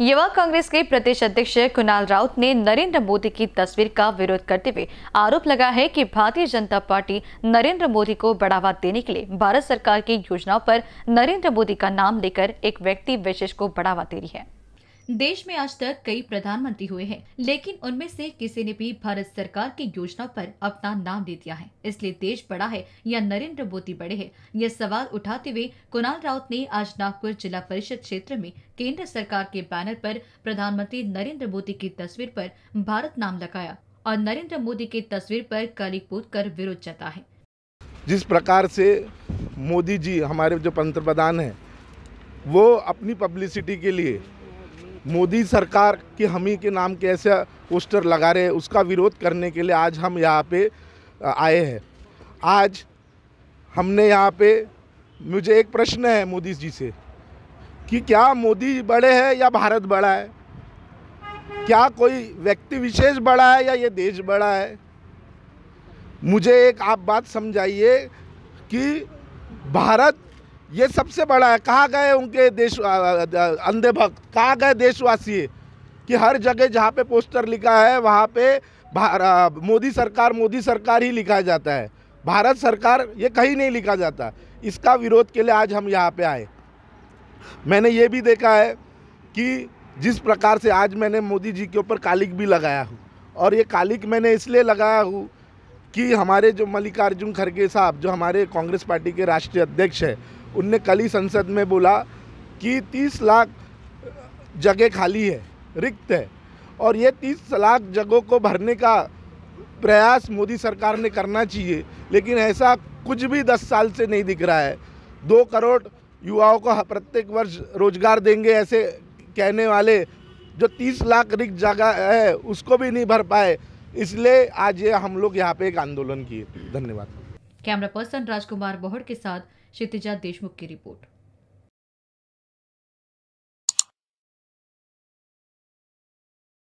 युवा कांग्रेस के प्रदेश अध्यक्ष कुणाल राउत ने नरेंद्र मोदी की तस्वीर का विरोध करते हुए आरोप लगा है कि भारतीय जनता पार्टी नरेंद्र मोदी को बढ़ावा देने के लिए भारत सरकार की योजनाओं पर नरेंद्र मोदी का नाम लेकर एक व्यक्ति विशेष को बढ़ावा दे रही है देश में आज तक कई प्रधानमंत्री हुए हैं लेकिन उनमें से किसी ने भी भारत सरकार की योजना पर अपना नाम दे दिया है इसलिए देश बड़ा है या नरेंद्र मोदी बड़े हैं यह सवाल उठाते हुए कुणाल राउत ने आज नागपुर जिला परिषद क्षेत्र में केंद्र सरकार के बैनर पर प्रधानमंत्री नरेंद्र मोदी की तस्वीर पर भारत नाम लगाया और नरेंद्र मोदी की तस्वीर पर काली कूद कर विरोध जता है जिस प्रकार से मोदी जी हमारे जो पंत प्रधान वो अपनी पब्लिसिटी के लिए मोदी सरकार की हमी के नाम के ऐसे पोस्टर लगा रहे हैं उसका विरोध करने के लिए आज हम यहाँ पे आए हैं आज हमने यहाँ पे मुझे एक प्रश्न है मोदी जी से कि क्या मोदी बड़े हैं या भारत बड़ा है क्या कोई व्यक्ति विशेष बड़ा है या ये देश बड़ा है मुझे एक आप बात समझाइए कि भारत ये सबसे बड़ा है कहाँ गए उनके देश अंधे भक्त कहाँ गए देशवासी कि हर जगह जहाँ पे पोस्टर लिखा है वहाँ पे मोदी सरकार मोदी सरकार ही लिखा जाता है भारत सरकार ये कहीं नहीं लिखा जाता इसका विरोध के लिए आज हम यहाँ पे आए मैंने ये भी देखा है कि जिस प्रकार से आज मैंने मोदी जी के ऊपर कालिक भी लगाया हूँ और ये कालिक मैंने इसलिए लगाया हूँ कि हमारे जो मल्लिकार्जुन खड़गे साहब जो हमारे कांग्रेस पार्टी के राष्ट्रीय अध्यक्ष हैं उनने कल ही संसद में बोला कि 30 लाख जगह खाली है रिक्त है और ये 30 लाख जगहों को भरने का प्रयास मोदी सरकार ने करना चाहिए लेकिन ऐसा कुछ भी 10 साल से नहीं दिख रहा है दो करोड़ युवाओं को प्रत्येक वर्ष रोजगार देंगे ऐसे कहने वाले जो 30 लाख रिक्त जगह है उसको भी नहीं भर पाए इसलिए आज ये हम लोग यहाँ पे एक आंदोलन किए धन्यवाद कैमरा पर्सन राजकुमार बोहड़ के साथ क्षितिजा देशमुख की रिपोर्ट